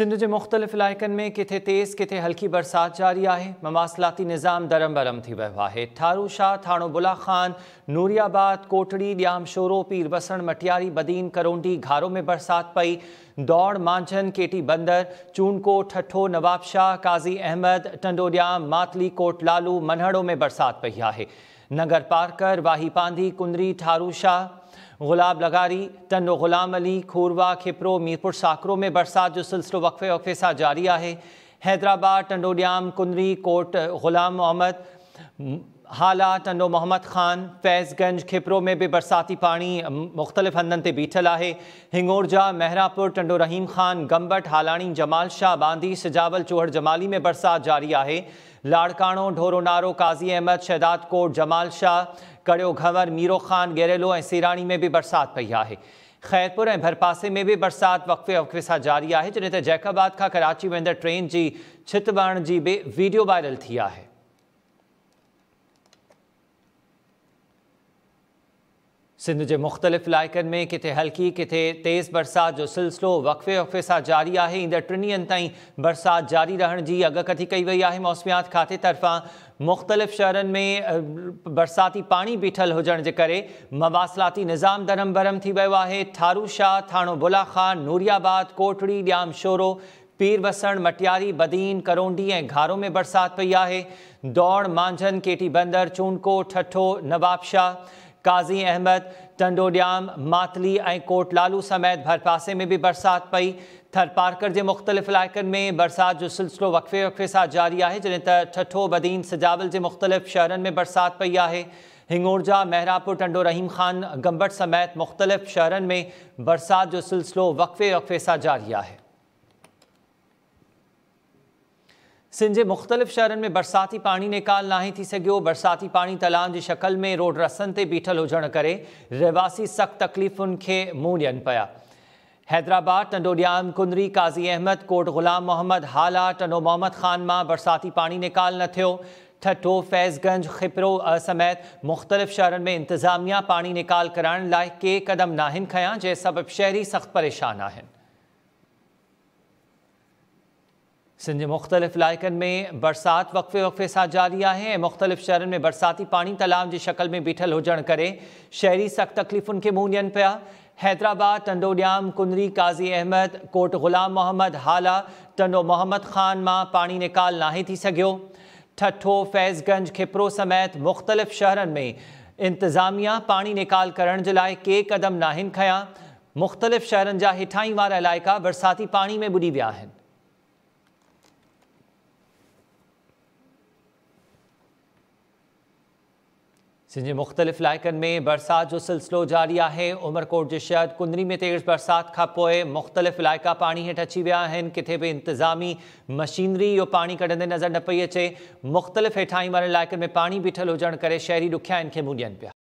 सिंध के मुख़्तलिफ़ इलाक़ में किथे तेज़ किथे हल्की बरसात जारी है मवासिलाती निज़ाम दरम बरम थी वियो आहे थारू शाह थानो बुला ख़ान नूरियाबाद कोटड़ी ड्याम शोरो पीर बसण मटियारी बदीन करोंडी घारों में बरसात पई दौड़ मांझन केटी बंदर चूनकोट ठठो नवाबशाह काज़ी अहमद टंडोड्याम मातली कोट लालू मनहड़ों में बरसात पई है नगर पारकर पांधी कुंदरी ठारू शाह गुलाब लगारी तनो गुलाम अली खोरवा खिपरो मीरपुर साकरों में बरसात जो सिलसिलो वक्फे वक्फे सा जारी है हैदराबाद टंडोड्याम कुंदरी कोट गुलाम मोहम्मद हालात अनो मोहम्मद ख़ान फैज़गंज खिपरो में भी बरसाती पानी मुख़्तलिफ़ हंधन ते बीठल है हिंगोरजा मेहरापुर टंडो रहीम ख़ान गंबट हालाणी जमाल शाह बांदी सिजावल चोहड़ जमाली में बरसात जारी है लाड़कानो ढोरोनारो काज़ी अहमद शहदादकोट कोट जमाल शाह कड़ियो घंवर मीरो ख़ान गेरेलो ए सीरानी में भी बरसात पी है ख़ैरपुर ए भरपासे में भी बरसात वक़फ़े वक़फ़े से जारी आहे जॾहिं त जैकाबाद कराची वेंदड़ ट्रेन की छित वहण जी बि वीडियो वायरल थी है सिंध के मुख्तलिफ़ इलाइकनि में किथे हल्की किथे तेज़ बरसात जो सिलसिलो वक़फ़े वक़फ़े से जारी आहे ईंदड़ टिनि ॾींहनि ताईं जारी रहने की अगकथी कई वई आहे मौसमियात खाते तरफा मुख़्तलिफ़ शहर में बरसाती पानी बीठल होजन के करे मवासिलाती निज़ाम धरम भरम है वियो आहे थारू शाह थाणो बुलाखा नूरियाबाद कोटड़ी ॾियाम शोरो पीर बसण मटियारी बदीन करोंडी ए घारो में बरसात पी है दौड़ मांझन केटी बंदर चूनको ठठो नवाबशाह काज़ी अहमद टंडोड्याम मातली ऐं कोटलालू समेत भरपासे में भी बरसात पई थरपारकर के मुख़्तलिफ़ इलाक़ में बरसात जो सिलसिलो वक़फ़े वक़फ़े से जारी है जॾहिं त ठठो बदीन सजावल के मुख़्तलिफ़ शहर में बरसात पई है हिंगोरजा महरापुर टंडो रहीम ख़ान गंबट समेत मुख़्तलिफ़ शहर में बरसात जो सिलसिलो वक़फ़े वक़फ़े से जारी है सिंध के मुख़्तलिफ़ शहरनि में बरसाती पाणी ना ही थी सघियो बरसाती पाणी तलाव जी शकल में रोड रस्तनि ते बीठल हुजण करे रहवासी सख़्त तकलीफ़ुनि खे मुंहुं ॾियनि पिया हैदराबाद टंडोड्याम कुंदरी क़ाज़ी अहमद कोट ग़ुलाम मोहम्मद हाला टंडो मोहम्मद ख़ान मां बरसाती पाणी निकाल न थियो ठटो फैज़गंज खिपरो समेत मुख़्तलिफ़ शहरनि में इंतिज़ामिया पाणी निकाल कराइण लाइ के क़दम न खयां जंहिं सबबु शहरी सख़्तु परेशान आहिनि सिंध मुख्तलिफ़ इलाकन में बरसात वक्फे वक्फे साथ जारी है मुख्तलिफ़ शहरनि में बरसाती पानी तालाब की शक्ल में बीठल होजन कर शहरी सख़्त के मुँह दियन पाया हैदराबाद टंडो ड्याम काज़ी अहमद कोट ग़ुलाम मोहम्मद हाला टंडो मोहम्मद ख़ान मां पानी निकाल ना थी सघियो ठठो फैज़गंज खिपरो समेत मुख़्तलिफ़ शहरनि में इंतजामिया पानी निकाल कर जे क़दम ना खयां मुख़्तलिफ़ शहर जा हेठाहीं वारा इलाक़ा बरसाती पानी में ॿुॾी विया सिंध मुख़्तलिफ़ इलाइक़नि में बरसाति जो सिलसिलो जारी आहे उमरकोट जे शहर कुंदरी में तेज़ बरसाति खां पोइ मुख़्तलिफ़ इलाइक़ा पाणी हेठि अची विया आहिनि किथे बि इंतिज़ामी मशीनरी इहो पाणी कढंदे नज़र न पई अचे मुख़्तलिफ़ हेठां ईंदड़ इलाइक़नि में पाणी बीठल हुजण करे शहरी ॾुखियाइनि खे मुंहुं ॾियनि पिया